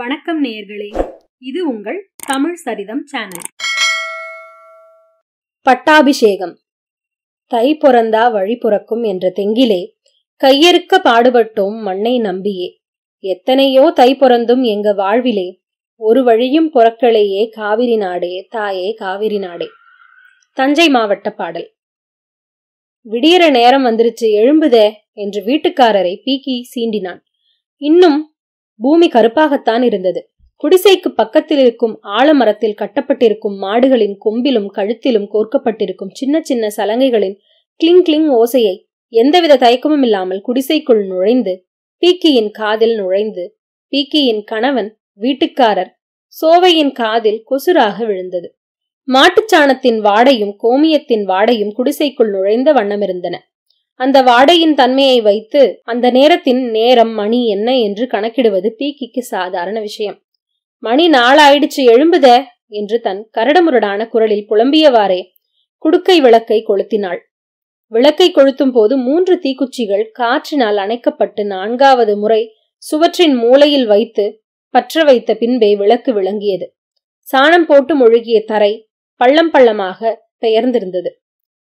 வணக்கம் நேயர்களே இது உங்கள் தமிழ் சரிதம் சேனல் பட்டாபிஷேகம் தை பொறந்தா வழி புறக்கும் என்ற தெங்கிலே கையெருக்க பாடுபட்டோம் மண்ணை நம்பியே எத்தனையோ தை பொறந்தும் எங்க வாழ்விலே ஒரு வழியும் புறக்களையே காவிரி நாடே தாயே காவிரி நாடே தஞ்சை மாவட்ட பாடல் விடியற நேரம் வந்துருச்சு எழும்புதே என்று வீட்டுக்காரரை பீக்கி சீண்டினான் இன்னும் பூமி கருப்பாகத்தான் இருந்தது குடிசைக்கு பக்கத்தில் இருக்கும் ஆலமரத்தில் கட்டப்பட்டிருக்கும் மாடுகளின் கொம்பிலும் கழுத்திலும் கோர்க்கப்பட்டிருக்கும் சின்ன சின்ன சலங்கைகளின் கிளிங் கிளிங் ஓசையை எந்தவித தயக்கமும் இல்லாமல் குடிசைக்குள் நுழைந்து பீக்கியின் காதில் நுழைந்து பீக்கியின் கணவன் வீட்டுக்காரர் சோவையின் காதில் கொசுராக விழுந்தது மாட்டுச்சாணத்தின் வாடையும் கோமியத்தின் வாடையும் குடிசைக்குள் நுழைந்த வண்ணமிருந்தன அந்த வாடையின் தன்மையை வைத்து அந்த நேரத்தின் நேரம் மணி என்ன என்று கணக்கிடுவது பீக்கிக்கு சாதாரண விஷயம் மணி நாளாயிடுச்சு எழும்புத என்று தன் கரடமுரடான குரலில் புலம்பியவாறே குடுக்கை விளக்கை கொளுத்தினாள் விளக்கை கொளுத்தும் போது மூன்று தீக்குச்சிகள் காற்றினால் அணைக்கப்பட்டு நான்காவது முறை சுவற்றின் மூலையில் வைத்து பற்ற வைத்த பின்பே விளக்கு விளங்கியது சாணம் போட்டு முழுகிய தரை பள்ளம் பள்ளமாக பெயர்ந்திருந்தது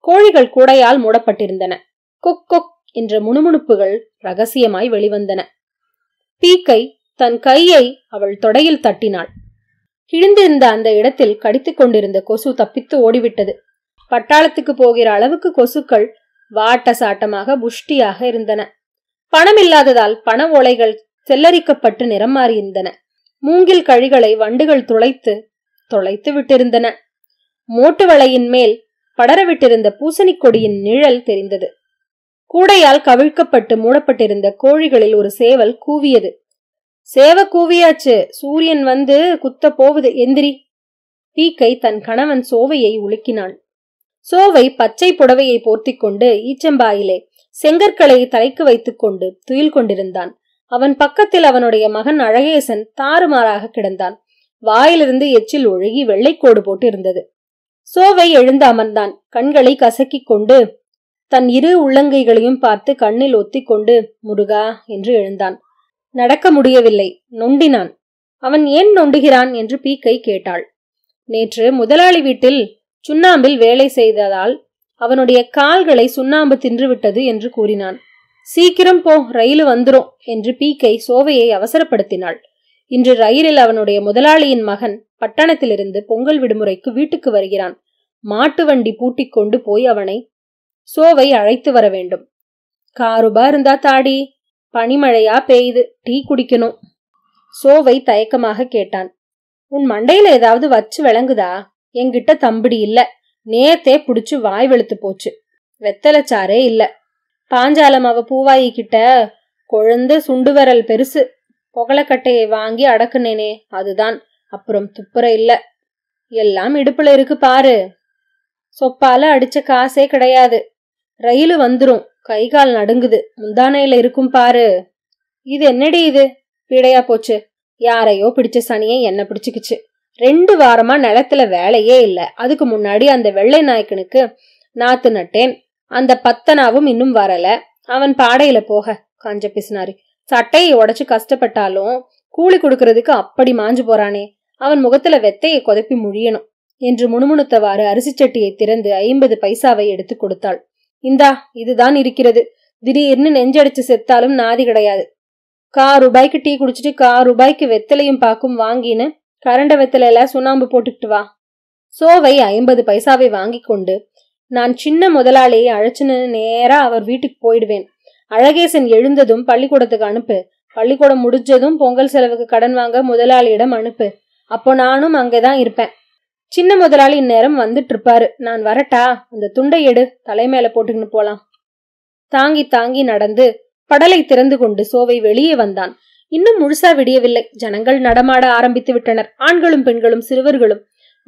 கோழிகள் கூடையால் மூடப்பட்டிருந்தன கொக் கொக் என்ற முணுமுணுப்புகள் ரகசியமாய் வெளிவந்தன பீக்கை தன் கையை அவள் தொடையில் தட்டினாள் கிழிந்திருந்த அந்த இடத்தில் கடித்துக் கொண்டிருந்த கொசு தப்பித்து ஓடிவிட்டது பட்டாளத்துக்கு போகிற அளவுக்கு கொசுக்கள் வாட்ட சாட்டமாக புஷ்டியாக இருந்தன பணம் இல்லாததால் பண ஓலைகள் செல்லரிக்கப்பட்டு நிறம் மாறியிருந்தன மூங்கில் கழிகளை வண்டுகள் துளைத்து தொலைத்து விட்டிருந்தன மோட்டு வளையின் மேல் படரவிட்டிருந்த பூசணிக்கொடியின் நிழல் தெரிந்தது கூடையால் கவிழ்க்கப்பட்டு மூடப்பட்டிருந்த கோழிகளில் ஒரு சேவல் கூவியது சேவ கூவியாச்சு சூரியன் வந்து குத்த போவது எந்திரி பீக்கை தன் கணவன் சோவையை உலுக்கினாள் சோவை பச்சை புடவையை கொண்டு ஈச்சம்பாயிலே செங்கற்களை தலைக்கு வைத்துக் கொண்டு துயில் கொண்டிருந்தான் அவன் பக்கத்தில் அவனுடைய மகன் அழகேசன் தாறுமாறாக கிடந்தான் வாயிலிருந்து எச்சில் ஒழுகி வெள்ளைக்கோடு போட்டு இருந்தது சோவை எழுந்து அமர்ந்தான் கண்களை கசக்கிக் கொண்டு தன் இரு உள்ளங்கைகளையும் பார்த்து கண்ணில் ஒத்தி கொண்டு முருகா என்று எழுந்தான் நடக்க முடியவில்லை நொண்டினான் அவன் ஏன் நொண்டுகிறான் என்று பீக்கை கேட்டாள் நேற்று முதலாளி வீட்டில் சுண்ணாம்பில் வேலை செய்ததால் அவனுடைய கால்களை சுண்ணாம்பு தின்றுவிட்டது என்று கூறினான் சீக்கிரம் போ ரயில் வந்துரும் என்று பீக்கை சோவையை அவசரப்படுத்தினாள் இன்று ரயிலில் அவனுடைய முதலாளியின் மகன் பட்டணத்திலிருந்து பொங்கல் விடுமுறைக்கு வீட்டுக்கு வருகிறான் மாட்டு வண்டி பூட்டிக் கொண்டு போய் அவனை சோவை அழைத்து வர வேண்டும் காருபா இருந்தா தாடி பனிமழையா பெய்யுது டீ குடிக்கணும் சோவை தயக்கமாக கேட்டான் உன் மண்டையில ஏதாவது வச்சு விளங்குதா என்கிட்ட தம்பிடி இல்ல நேத்தே புடிச்சு வாய் வெளுத்து போச்சு வெத்தலைச்சாரே இல்ல பாஞ்சாலம் அவ பூவாயி கிட்ட கொழுந்து சுண்டு விரல் பெருசு புகழக்கட்டையை வாங்கி அடக்குனேனே அதுதான் அப்புறம் துப்புற இல்ல எல்லாம் இடுப்புல இருக்கு பாரு சொப்பால அடிச்ச காசே கிடையாது ரயிலு வந்துரும் கை கால் நடுங்குது முந்தானையில இருக்கும் பாரு இது என்னடி இது பீடையா போச்சு யாரையோ பிடிச்ச சனியை என்ன பிடிச்சுக்குச்சு ரெண்டு வாரமா நிலத்துல வேலையே இல்லை அதுக்கு முன்னாடி அந்த வெள்ளை நாயக்கனுக்கு நாத்து நட்டேன் அந்த பத்தனாவும் இன்னும் வரல அவன் பாடையில போக காஞ்ச பிசினாரு சட்டையை உடச்சு கஷ்டப்பட்டாலும் கூலி கொடுக்கறதுக்கு அப்படி மாஞ்சு போறானே அவன் முகத்துல வெத்தையை கொதப்பி முழியணும் என்று முணுமுணுத்தவாறு அரிசி சட்டியை திறந்து ஐம்பது பைசாவை எடுத்து கொடுத்தாள் இந்தா இதுதான் இருக்கிறது திடீர்னு நெஞ்சடிச்சு செத்தாலும் நாதி கிடையாது கா ரூபாய்க்கு டீ குடிச்சிட்டு கா ரூபாய்க்கு வெத்தலையும் பாக்கும் வாங்கின்னு கரண்ட வெத்தலையில சுண்ணாம்பு போட்டுக்கிட்டு வா சோவை ஐம்பது பைசாவை வாங்கி கொண்டு நான் சின்ன முதலாளியை அழைச்சின்னு நேரா அவர் வீட்டுக்கு போயிடுவேன் அழகேசன் எழுந்ததும் பள்ளிக்கூடத்துக்கு அனுப்பு பள்ளிக்கூடம் முடிஞ்சதும் பொங்கல் செலவுக்கு கடன் வாங்க முதலாளியிடம் அனுப்பு அப்போ நானும் அங்கேதான் இருப்பேன் சின்ன முதலாளி இந்நேரம் வந்துட்டு இருப்பாரு நான் வரட்டா அந்த துண்டை எடு தலைமையில போட்டுக்கின்னு போலாம் தாங்கி தாங்கி நடந்து படலை திறந்து கொண்டு சோவை வெளியே வந்தான் இன்னும் முழுசா விடியவில்லை ஜனங்கள் நடமாட ஆரம்பித்து விட்டனர் ஆண்களும் பெண்களும் சிறுவர்களும்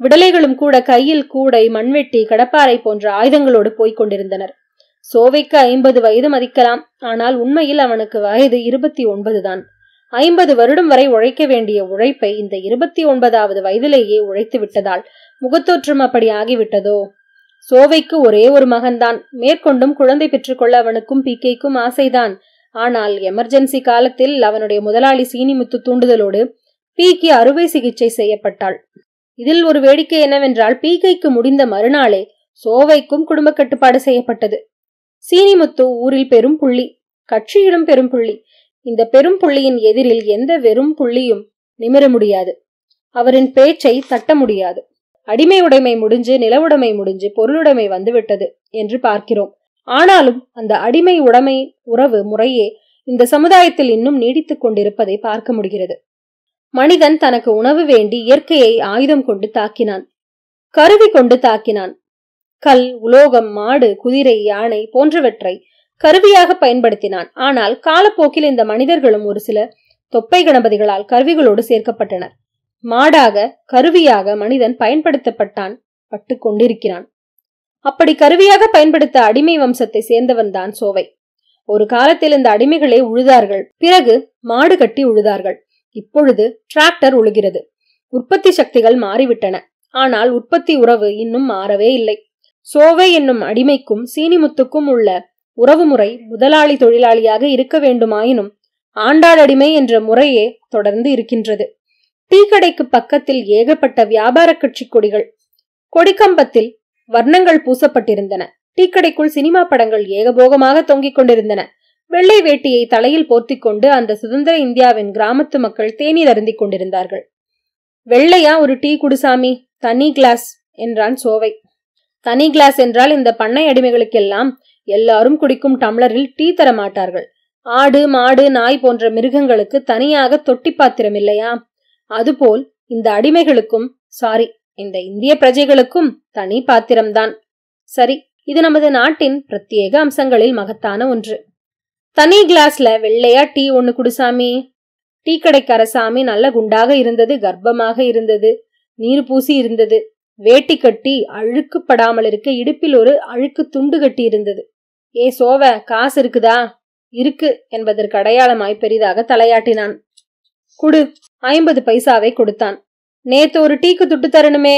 விடலைகளும் கூட கையில் கூடை மண்வெட்டி கடப்பாறை போன்ற ஆயுதங்களோடு போய்க் கொண்டிருந்தனர் சோவைக்கு ஐம்பது வயது மதிக்கலாம் ஆனால் உண்மையில் அவனுக்கு வயது இருபத்தி ஒன்பதுதான் ஐம்பது வருடம் வரை உழைக்க வேண்டிய உழைப்பை இந்த இருபத்தி ஒன்பதாவது வயதிலேயே உழைத்து விட்டதால் முகத்தோற்றம் அப்படி ஆகிவிட்டதோ சோவைக்கு ஒரே ஒரு மகன்தான் மேற்கொண்டும் குழந்தை பெற்றுக்கொள்ள அவனுக்கும் பிகேக்கும் ஆசைதான் ஆனால் எமர்ஜென்சி காலத்தில் அவனுடைய முதலாளி சீனிமுத்து தூண்டுதலோடு பிகே அறுவை சிகிச்சை செய்யப்பட்டாள் இதில் ஒரு வேடிக்கை என்னவென்றால் பிகைக்கு முடிந்த மறுநாளே சோவைக்கும் குடும்ப கட்டுப்பாடு செய்யப்பட்டது சீனிமுத்து ஊரில் பெரும் புள்ளி கட்சியிடம் பெரும் புள்ளி இந்த பெரும் புள்ளியின் எதிரில் எந்த வெறும் புள்ளியும் நிமிர முடியாது அவரின் பேச்சை தட்ட முடியாது அடிமை உடைமை முடிஞ்சு நிலவுடைமை முடிஞ்சு பொருளுடைமை வந்துவிட்டது என்று பார்க்கிறோம் ஆனாலும் அந்த அடிமை உடைமை உறவு முறையே இந்த சமுதாயத்தில் இன்னும் நீடித்துக் கொண்டிருப்பதை பார்க்க முடிகிறது மனிதன் தனக்கு உணவு வேண்டி இயற்கையை ஆயுதம் கொண்டு தாக்கினான் கருவி கொண்டு தாக்கினான் கல் உலோகம் மாடு குதிரை யானை போன்றவற்றை கருவியாக பயன்படுத்தினான் ஆனால் காலப்போக்கில் இந்த மனிதர்களும் ஒரு சில தொப்பை கணபதிகளால் கருவிகளோடு சேர்க்கப்பட்டனர் மாடாக கருவியாக மனிதன் பயன்படுத்தப்பட்டான் பட்டு கொண்டிருக்கிறான் அப்படி கருவியாக பயன்படுத்த அடிமை வம்சத்தை சேர்ந்தவன் தான் சோவை ஒரு காலத்தில் இந்த அடிமைகளை உழுதார்கள் பிறகு மாடு கட்டி உழுதார்கள் இப்பொழுது டிராக்டர் உழுகிறது உற்பத்தி சக்திகள் மாறிவிட்டன ஆனால் உற்பத்தி உறவு இன்னும் மாறவே இல்லை சோவை என்னும் அடிமைக்கும் சீனிமுத்துக்கும் உள்ள உறவுமுறை முதலாளி தொழிலாளியாக இருக்க வேண்டுமாயினும் ஆண்டாளடிமை என்ற முறையே தொடர்ந்து இருக்கின்றது கடைக்கு பக்கத்தில் ஏகப்பட்ட வியாபார கட்சி கொடிகள் கொடிக்கம்பத்தில் வர்ணங்கள் பூசப்பட்டிருந்தன கடைக்குள் சினிமா படங்கள் ஏகபோகமாக தொங்கிக் கொண்டிருந்தன வெள்ளை வேட்டியை தலையில் கொண்டு அந்த சுதந்திர இந்தியாவின் கிராமத்து மக்கள் தேநீர் அருந்திக் கொண்டிருந்தார்கள் வெள்ளையா ஒரு டீ குடுசாமி தனி கிளாஸ் என்றான் சோவை தனி கிளாஸ் என்றால் இந்த பண்ணை அடிமைகளுக்கெல்லாம் எல்லாரும் குடிக்கும் டம்ளரில் டீ தர மாட்டார்கள் ஆடு மாடு நாய் போன்ற மிருகங்களுக்கு தனியாக தொட்டி பாத்திரம் இல்லையா அதுபோல் இந்த அடிமைகளுக்கும் சாரி இந்த இந்திய பிரஜைகளுக்கும் தனி பாத்திரம்தான் சரி இது நமது நாட்டின் பிரத்யேக அம்சங்களில் மகத்தான ஒன்று தனி கிளாஸ்ல வெள்ளையா டீ ஒண்ணு குடுசாமி டீ கடைக்கார சாமி நல்ல குண்டாக இருந்தது கர்ப்பமாக இருந்தது நீர் பூசி இருந்தது வேட்டி கட்டி அழுக்குப்படாமல் இருக்க இடுப்பில் ஒரு அழுக்கு துண்டு கட்டி இருந்தது ஏ சோவ காசு இருக்குதா இருக்கு என்பதற்கு அடையாளமாய் பெரிதாக தலையாட்டினான் குடு ஐம்பது பைசாவை கொடுத்தான் நேத்து ஒரு டீக்கு துட்டு தரணுமே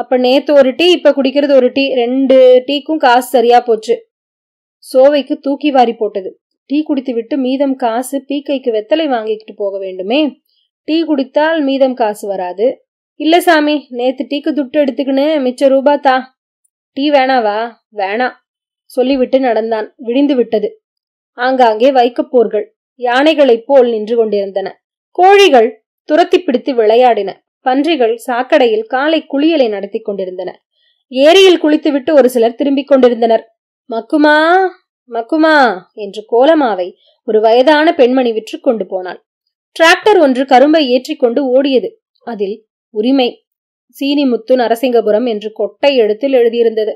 அப்ப நேத்து ஒரு டீ இப்ப குடிக்கிறது ஒரு டீ ரெண்டு டீக்கும் காசு சரியா போச்சு சோவைக்கு தூக்கி வாரி போட்டது டீ குடித்து விட்டு மீதம் காசு பீக்கைக்கு வெத்தலை வாங்கிக்கிட்டு போக வேண்டுமே டீ குடித்தால் மீதம் காசு வராது இல்ல சாமி நேத்து டீக்கு துட்டு எடுத்துக்கின்னு மிச்ச ரூபா தா டீ வேணாவா வேணாம் சொல்லிவிட்டு நடந்தான் விடிந்து விட்டது ஆங்காங்கே வைக்கப்போர்கள் யானைகளைப் போல் நின்று கொண்டிருந்தன கோழிகள் துரத்தி பிடித்து விளையாடின பன்றிகள் சாக்கடையில் காலை குளியலை நடத்தி கொண்டிருந்தன ஏரியில் குளித்துவிட்டு ஒரு சிலர் திரும்பிக் கொண்டிருந்தனர் மக்குமா மக்குமா என்று கோலமாவை ஒரு வயதான பெண்மணி விற்று கொண்டு போனாள் டிராக்டர் ஒன்று கரும்பை ஏற்றிக்கொண்டு ஓடியது அதில் உரிமை சீனிமுத்து நரசிங்கபுரம் என்று கொட்டை எழுத்தில் எழுதியிருந்தது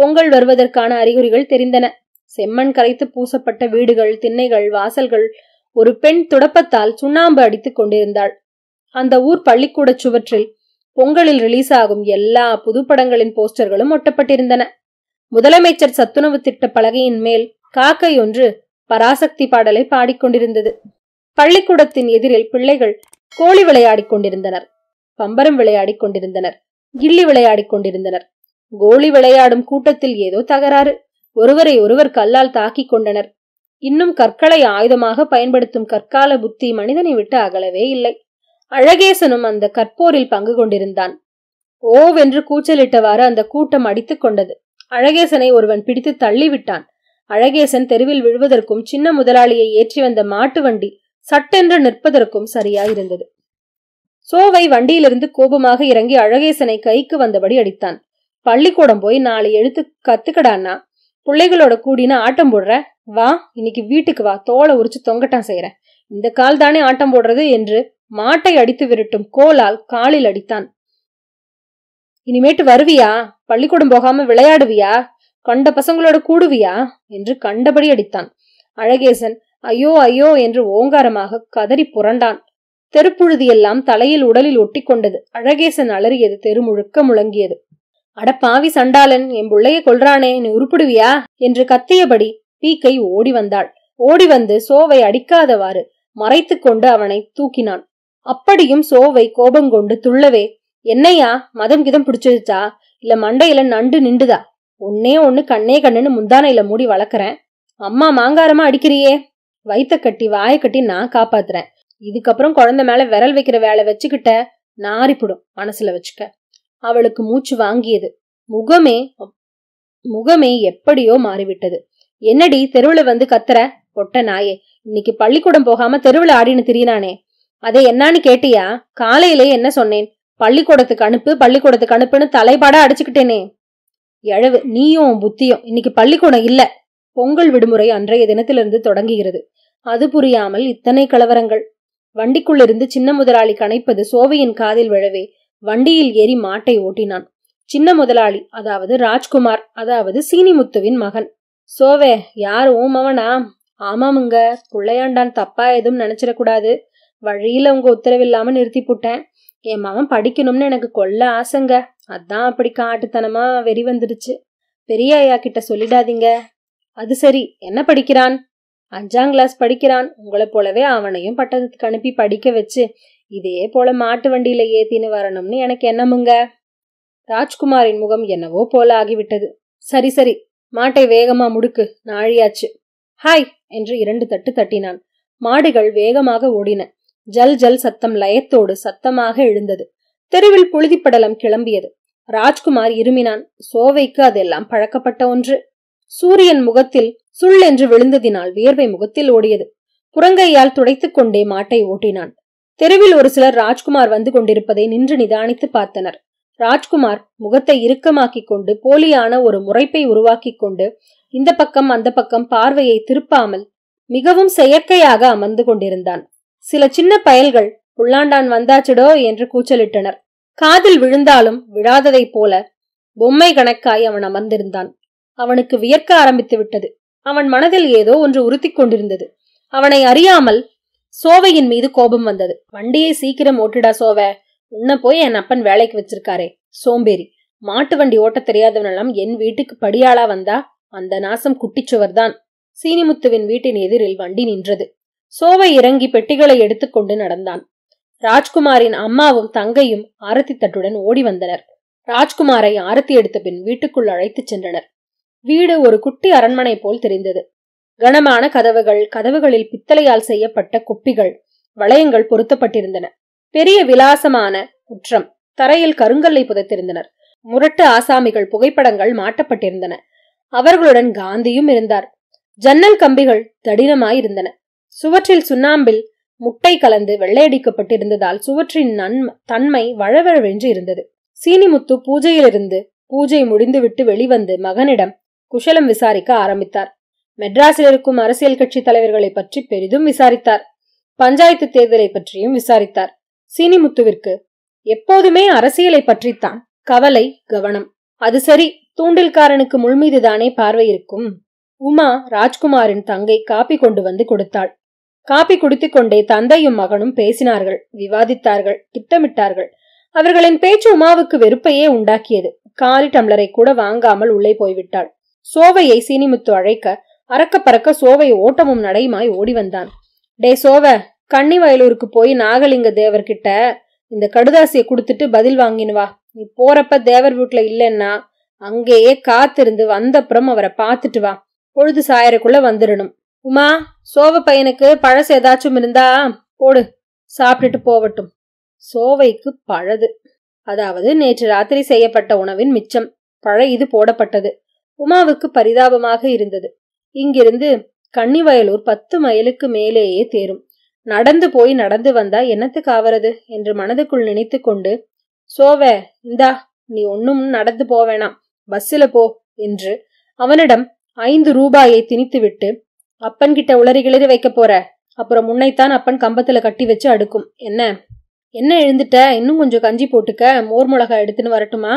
பொங்கல் வருவதற்கான அறிகுறிகள் தெரிந்தன செம்மண் கரைத்து பூசப்பட்ட வீடுகள் திண்ணைகள் வாசல்கள் ஒரு பெண் துடப்பத்தால் சுண்ணாம்பு அடித்துக் கொண்டிருந்தாள் அந்த ஊர் பள்ளிக்கூட சுவற்றில் பொங்கலில் ரிலீஸ் ஆகும் எல்லா புதுப்படங்களின் போஸ்டர்களும் ஒட்டப்பட்டிருந்தன முதலமைச்சர் சத்துணவு திட்ட பலகையின் மேல் காக்கை ஒன்று பராசக்தி பாடலை பாடிக்கொண்டிருந்தது பள்ளிக்கூடத்தின் எதிரில் பிள்ளைகள் கோழி விளையாடிக் கொண்டிருந்தனர் பம்பரம் விளையாடிக் கொண்டிருந்தனர் கில்லி விளையாடிக் கொண்டிருந்தனர் கோலி விளையாடும் கூட்டத்தில் ஏதோ தகராறு ஒருவரை ஒருவர் கல்லால் தாக்கிக் கொண்டனர் இன்னும் கற்களை ஆயுதமாக பயன்படுத்தும் கற்கால புத்தி மனிதனை விட்டு அகலவே இல்லை அழகேசனும் அந்த கற்போரில் பங்கு கொண்டிருந்தான் ஓவென்று கூச்சலிட்டவாறு அந்த கூட்டம் அடித்துக் கொண்டது அழகேசனை ஒருவன் பிடித்து தள்ளிவிட்டான் அழகேசன் தெருவில் விழுவதற்கும் சின்ன முதலாளியை ஏற்றி வந்த மாட்டு வண்டி சட்டென்று நிற்பதற்கும் சரியாயிருந்தது சோவை வண்டியிலிருந்து கோபமாக இறங்கி அழகேசனை கைக்கு வந்தபடி அடித்தான் பள்ளிக்கூடம் போய் நாலு எழுத்து கத்துக்கடான்னா பிள்ளைகளோட கூடினா ஆட்டம் போடுற வா இன்னைக்கு வீட்டுக்கு வா தோலை உரிச்சு தொங்கட்டம் செய்கிறேன் இந்த கால் தானே ஆட்டம் போடுறது என்று மாட்டை அடித்து விரட்டும் கோலால் காலில் அடித்தான் இனிமேட்டு வருவியா பள்ளிக்கூடம் போகாம விளையாடுவியா கண்ட பசங்களோட கூடுவியா என்று கண்டபடி அடித்தான் அழகேசன் ஐயோ ஐயோ என்று ஓங்காரமாக கதறி புரண்டான் தெருப்புழுதியெல்லாம் தலையில் உடலில் ஒட்டி கொண்டது அழகேசன் அலறியது தெரு முழுக்க முழங்கியது அட பாவி சண்டாளன் என் பிள்ளைய கொள்றானே நீ உருப்பிடுவியா என்று கத்தியபடி பீக்கை ஓடி வந்தாள் ஓடி வந்து சோவை அடிக்காதவாறு மறைத்து கொண்டு அவனை தூக்கினான் அப்படியும் சோவை கோபம் கொண்டு துள்ளவே என்னையா மதம் கிதம் பிடிச்சிருச்சா இல்ல மண்டையில நண்டு நின்றுதா ஒன்னே ஒன்னு கண்ணே கண்ணுன்னு முந்தானையில மூடி வளர்க்குறேன் அம்மா மாங்காரமா அடிக்கிறியே வயித்த கட்டி வாய கட்டி நான் காப்பாத்துறேன் இதுக்கப்புறம் குழந்தை மேல விரல் வைக்கிற வேலை வச்சுக்கிட்ட நாரிப்புடும் மனசுல வச்சுக்க அவளுக்கு மூச்சு வாங்கியது முகமே முகமே எப்படியோ மாறிவிட்டது என்னடி தெருவுல வந்து கத்துற பொட்ட நாயே இன்னைக்கு பள்ளிக்கூடம் போகாம தெருவுல ஆடின்னு திரியினானே அதை என்னான்னு கேட்டியா காலையிலே என்ன சொன்னேன் பள்ளிக்கூடத்துக்கு அனுப்பு பள்ளிக்கூடத்துக்கு அனுப்புன்னு தலைப்பாடா அடிச்சுக்கிட்டேனே எழவு நீயும் புத்தியும் இன்னைக்கு பள்ளிக்கூடம் இல்ல பொங்கல் விடுமுறை அன்றைய தினத்திலிருந்து தொடங்குகிறது அது புரியாமல் இத்தனை கலவரங்கள் வண்டிக்குள்ளிருந்து சின்ன முதலாளி கணைப்பது சோவையின் காதில் விழவே வண்டியில் ஏறி மாட்டை ஓட்டினான் சின்ன முதலாளி அதாவது ராஜ்குமார் அதாவது சீனிமுத்துவின் மகன் சோவே யார் ஓ மவனா ஆமாமுங்க பிள்ளையாண்டான் தப்பா எதுவும் நினைச்சிடக்கூடாது வழியில உங்க உத்தரவில்லாம நிறுத்தி போட்டேன் என் மாமன் படிக்கணும்னு எனக்கு கொல்ல ஆசைங்க அதான் அப்படி காட்டுத்தனமா வெறி வந்துடுச்சு பெரிய ஐயா கிட்ட சொல்லிடாதீங்க அது சரி என்ன படிக்கிறான் அஞ்சாம் கிளாஸ் படிக்கிறான் உங்களை போலவே அவனையும் பட்டத்துக்கு அனுப்பி படிக்க வச்சு இதே போல மாட்டு வண்டியில ஏத்தின்னு வரணும்னு எனக்கு என்னமுங்க ராஜ்குமாரின் முகம் என்னவோ போல ஆகிவிட்டது சரி சரி மாட்டை வேகமா முடுக்கு நாழியாச்சு ஹாய் என்று இரண்டு தட்டு தட்டினான் மாடுகள் வேகமாக ஓடின ஜல் ஜல் சத்தம் லயத்தோடு சத்தமாக எழுந்தது தெருவில் புழுதிப்படலம் கிளம்பியது ராஜ்குமார் இருமினான் சோவைக்கு அதெல்லாம் பழக்கப்பட்ட ஒன்று சூரியன் முகத்தில் சுள் என்று விழுந்ததினால் வியர்வை முகத்தில் ஓடியது புறங்கையால் துடைத்துக் கொண்டே மாட்டை ஓட்டினான் தெருவில் ஒரு சிலர் ராஜ்குமார் வந்து கொண்டிருப்பதை நின்று நிதானித்து பார்த்தனர் ராஜ்குமார் முகத்தை இறுக்கமாக்கிக் கொண்டு போலியான ஒரு முறைப்பை உருவாக்கிக் கொண்டு இந்த பக்கம் அந்த பக்கம் பார்வையை திருப்பாமல் மிகவும் செயற்கையாக அமர்ந்து கொண்டிருந்தான் சில சின்ன பயல்கள் புல்லாண்டான் வந்தாச்சுடோ என்று கூச்சலிட்டனர் காதில் விழுந்தாலும் விழாததைப் போல பொம்மை கணக்காய் அவன் அமர்ந்திருந்தான் அவனுக்கு வியர்க்க ஆரம்பித்து விட்டது அவன் மனதில் ஏதோ ஒன்று உறுத்தி கொண்டிருந்தது அவனை அறியாமல் சோவையின் மீது கோபம் வந்தது வண்டியை சீக்கிரம் ஓட்டுடா சோவ உன்ன போய் என் அப்பன் வேலைக்கு வச்சிருக்காரே சோம்பேறி மாட்டு வண்டி ஓட்ட தெரியாதவனெல்லாம் என் வீட்டுக்கு படியாளா வந்தா அந்த நாசம் குட்டிச்சுவர்தான் சீனிமுத்துவின் வீட்டின் எதிரில் வண்டி நின்றது சோவை இறங்கி பெட்டிகளை எடுத்துக்கொண்டு நடந்தான் ராஜ்குமாரின் அம்மாவும் தங்கையும் ஆரத்தி தட்டுடன் ஓடி வந்தனர் ராஜ்குமாரை ஆரத்தி எடுத்த பின் வீட்டுக்குள் அழைத்துச் சென்றனர் வீடு ஒரு குட்டி அரண்மனை போல் தெரிந்தது கனமான கதவுகள் கதவுகளில் பித்தளையால் செய்யப்பட்ட குப்பிகள் வளையங்கள் பொருத்தப்பட்டிருந்தன பெரிய விலாசமான குற்றம் தரையில் கருங்கல்லை புதைத்திருந்தனர் முரட்டு ஆசாமிகள் புகைப்படங்கள் மாட்டப்பட்டிருந்தன அவர்களுடன் காந்தியும் இருந்தார் ஜன்னல் கம்பிகள் தடினமாயிருந்தன சுவற்றில் சுண்ணாம்பில் முட்டை கலந்து வெள்ளையடிக்கப்பட்டிருந்ததால் சுவற்றின் நன் தன்மை வழவழவென்று இருந்தது சீனிமுத்து பூஜையிலிருந்து பூஜை முடிந்துவிட்டு வெளிவந்து மகனிடம் குஷலம் விசாரிக்க ஆரம்பித்தார் மெட்ராஸில் இருக்கும் அரசியல் கட்சி தலைவர்களை பற்றி பெரிதும் விசாரித்தார் பஞ்சாயத்து தேர்தலை பற்றியும் விசாரித்தார் சீனிமுத்துவிற்கு எப்போதுமே அரசியலை பற்றித்தான் கவலை கவனம் அது சரி தூண்டில்காரனுக்கு முள்மீதுதானே பார்வை இருக்கும் உமா ராஜ்குமாரின் தங்கை காப்பி கொண்டு வந்து கொடுத்தாள் காப்பி குடித்துக் கொண்டே தந்தையும் மகனும் பேசினார்கள் விவாதித்தார்கள் திட்டமிட்டார்கள் அவர்களின் பேச்சு உமாவுக்கு வெறுப்பையே உண்டாக்கியது காலி டம்ளரை கூட வாங்காமல் உள்ளே போய்விட்டாள் சோவையை சீனிமுத்து அழைக்க அறக்க பறக்க சோவை ஓட்டமும் நடையுமாய் ஓடி வந்தான் டே சோவ கன்னி வயலூருக்கு போய் நாகலிங்க தேவர்கிட்ட இந்த கடுதாசியை கொடுத்துட்டு பதில் வாங்கினு வா நீ போறப்ப தேவர் வீட்டுல இல்லைன்னா அங்கேயே காத்திருந்து வந்தப்புறம் அவரை பார்த்துட்டு வா பொழுது சாயறக்குள்ள வந்துடணும் உமா சோவ பையனுக்கு பழசு ஏதாச்சும் இருந்தா போடு சாப்பிட்டுட்டு போவட்டும் சோவைக்கு பழது அதாவது நேற்று ராத்திரி செய்யப்பட்ட உணவின் மிச்சம் பழ இது போடப்பட்டது உமாவுக்கு பரிதாபமாக இருந்தது இங்கிருந்து கன்னிவயலூர் பத்து மைலுக்கு மேலேயே தேரும் நடந்து போய் நடந்து வந்தா என்னத்துக்கு ஆவறது என்று மனதுக்குள் நினைத்து கொண்டு சோவே இந்தா நீ ஒன்னும் நடந்து போவேணாம் பஸ்ஸில் போ என்று அவனிடம் ஐந்து ரூபாயை திணித்துவிட்டு அப்பன் கிட்ட உளறி கிளறி வைக்க போற அப்புறம் முன்னைத்தான் அப்பன் கம்பத்துல கட்டி வச்சு அடுக்கும் என்ன என்ன எழுந்துட்ட இன்னும் கொஞ்சம் கஞ்சி போட்டுக்க மோர் மிளகா எடுத்துன்னு வரட்டுமா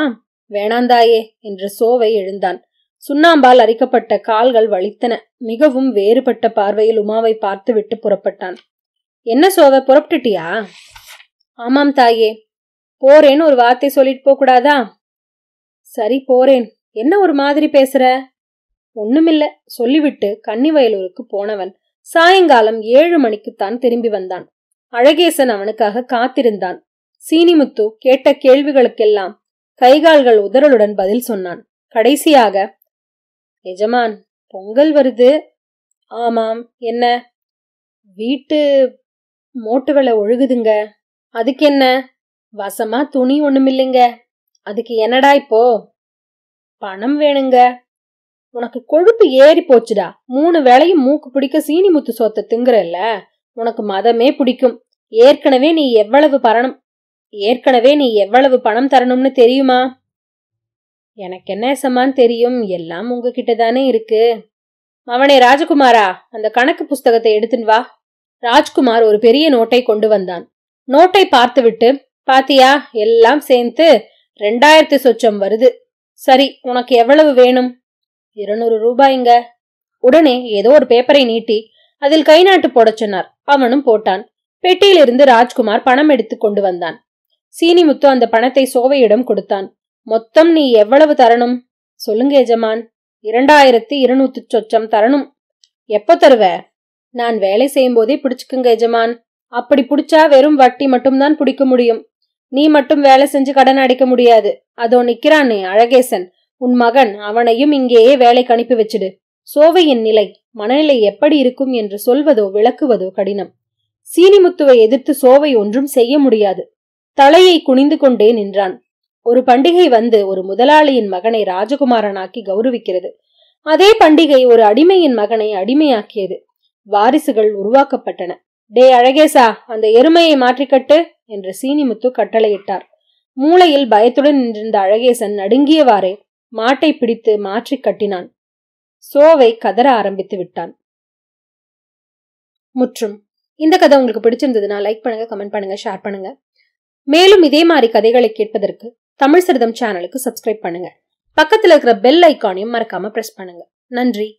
வேணாந்தாயே என்று சோவை எழுந்தான் சுண்ணாம்பால் அரிக்கப்பட்ட கால்கள் வலித்தன மிகவும் வேறுபட்ட பார்வையில் உமாவை பார்த்துவிட்டு புறப்பட்டான் என்ன சோவ புறப்பட்டுட்டியா ஆமாம் தாயே போறேன்னு ஒரு வார்த்தை சொல்லிட்டு போகக்கூடாதா சரி போறேன் என்ன ஒரு மாதிரி பேசுற ஒண்ணுமில்ல சொல்லிவிட்டு கன்னிவயலூருக்கு போனவன் சாயங்காலம் ஏழு மணிக்குத்தான் திரும்பி வந்தான் அழகேசன் அவனுக்காக காத்திருந்தான் சீனிமுத்து கேட்ட கேள்விகளுக்கெல்லாம் கைகால்கள் உதறலுடன் பதில் சொன்னான் கடைசியாக எஜமான் பொங்கல் வருது ஆமாம் என்ன வீட்டு மோட்டு விலை ஒழுகுதுங்க அதுக்கு என்ன வசமா துணி இல்லைங்க அதுக்கு என்னடா இப்போ பணம் வேணுங்க உனக்கு கொழுப்பு ஏறி போச்சுடா மூணு வேளையும் மூக்கு பிடிக்க சீனி முத்து சோத்த திங்குறல்ல உனக்கு மதமே பிடிக்கும் ஏற்கனவே நீ எவ்வளவு பரணும் ஏற்கனவே நீ எவ்வளவு பணம் தரணும்னு தெரியுமா எனக்கு என்ன எசமான்னு தெரியும் எல்லாம் உங்ககிட்ட தானே இருக்கு அவனே ராஜகுமாரா அந்த கணக்கு புஸ்தகத்தை எடுத்துன்னு வா ராஜ்குமார் ஒரு பெரிய நோட்டை கொண்டு வந்தான் நோட்டை பார்த்துவிட்டு பாத்தியா எல்லாம் சேர்ந்து ரெண்டாயிரத்து சொச்சம் வருது சரி உனக்கு எவ்வளவு வேணும் இருநூறு ரூபாய்ங்க உடனே ஏதோ ஒரு பேப்பரை நீட்டி அதில் கை நாட்டு போடச் சொன்னார் அவனும் போட்டான் பெட்டியிலிருந்து ராஜ்குமார் பணம் எடுத்து கொண்டு வந்தான் சீனிமுத்து அந்த பணத்தை சோவையிடம் கொடுத்தான் மொத்தம் நீ எவ்வளவு தரணும் சொல்லுங்க எஜமான் இரண்டாயிரத்தி இருநூத்தி சொச்சம் தரணும் எப்போ தருவ நான் வேலை செய்யும் போதே பிடிச்சுக்குங்க எஜமான் அப்படி பிடிச்சா வெறும் வட்டி மட்டும்தான் பிடிக்க முடியும் நீ மட்டும் வேலை செஞ்சு கடன் அடைக்க முடியாது அதோ நிக்கிறானே அழகேசன் உன் மகன் அவனையும் இங்கேயே வேலை அனுப்பி வச்சிடு சோவையின் நிலை மனநிலை எப்படி இருக்கும் என்று சொல்வதோ விளக்குவதோ கடினம் சீனிமுத்துவை எதிர்த்து சோவை ஒன்றும் செய்ய முடியாது தலையை குனிந்து கொண்டே நின்றான் ஒரு பண்டிகை வந்து ஒரு முதலாளியின் மகனை ராஜகுமாரனாக்கி கௌரவிக்கிறது அதே பண்டிகை ஒரு அடிமையின் மகனை அடிமையாக்கியது வாரிசுகள் உருவாக்கப்பட்டன டே அழகேசா அந்த எருமையை மாற்றிக்கட்டு என்று சீனிமுத்து கட்டளையிட்டார் மூளையில் பயத்துடன் நின்றிருந்த அழகேசன் நடுங்கியவாறே மாட்டை பிடித்து மாற்றி கட்டினான் சோவை கதற ஆரம்பித்து விட்டான் முற்றும் இந்த கதை உங்களுக்கு பிடிச்சிருந்ததுன்னா லைக் பண்ணுங்க கமெண்ட் பண்ணுங்க ஷேர் பண்ணுங்க மேலும் இதே மாதிரி கதைகளை கேட்பதற்கு தமிழ் சரிதம் சேனலுக்கு சப்ஸ்கிரைப் பண்ணுங்க பக்கத்துல இருக்கிற பெல் ஐக்கானையும் மறக்காம பிரஸ் பண்ணுங்க நன்றி